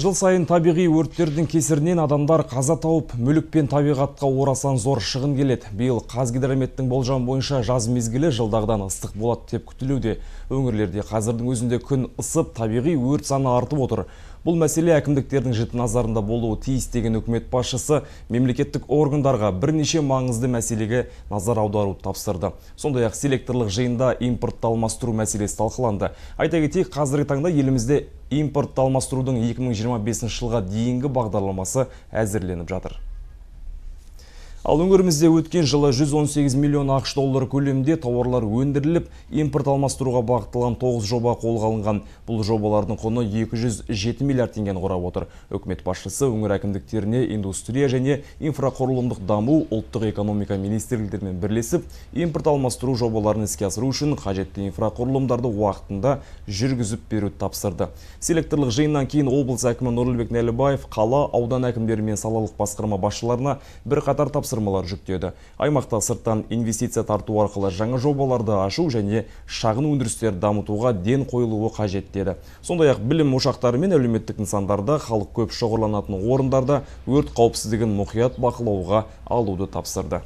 Жыл сайын табиғи өрттердің кесірінен адамдар қаза тауып, мүлік пен табиғатқа орасан зор шығын келеді. Биыл қазгидрометтің болжамы бойынша жаз мезгілі жылдағыдан ыстық болады деп күтілуде. Өңірлерде қазірдің өзінде күн ысып, табиғи өрт саны артып отыр. Бұл мәселе әкімдіктердің жіті назарында болуы тиіс деген үкімет басшысы мемлекеттік органдарға бірнеше маңызды мәселеге назар аударуды тапсырды. Сондай ақ селекторлық жиында импортты алмастыру мәселесі талқыланды. Айта кетейік, қазіргі таңда елімізде импортты алмастырудың 2025 жылға дейінгі бағдарламасы әзірленіп жатыр Ал өңірімізде өткен жылы 118 миллион ақш доллары көлемінде тауарлар өндіріліп, импорт алмастыруға бағытталған 9 жоба қолға алынған. Бұл жобалардың құны 207 миллиард теңгені құрап отыр. Үкімет басшысы өңір әкімдіктеріне индустрия және инфрақұрылымдық даму ұлттық экономика министрліктерімен бірлесіп, импорт алмастыру жобаларын іске асыру үшін қажетті инфрақұрылымдарды уақытында жүргізіп беруді тапсырды. Селекторлық жиыннан кейін облыс әкімі Нұрлыбек Нәлібаев қала, аудан әкімдері мен салалық басқарма басшыларына бірқатар тапсырма тапсырмалар жүктеді аймақта сырттан инвестиция тарту арқылы жаңа жобаларды ашу және шағын өндірістерді дамытуға ден қойылуы қажет деді сондай ақ білім ошақтары мен әлеуметтік нысандарда халық көп шоғырланатын орындарда өрт қауіпсіздігін мұқият бақылауға алуды тапсырды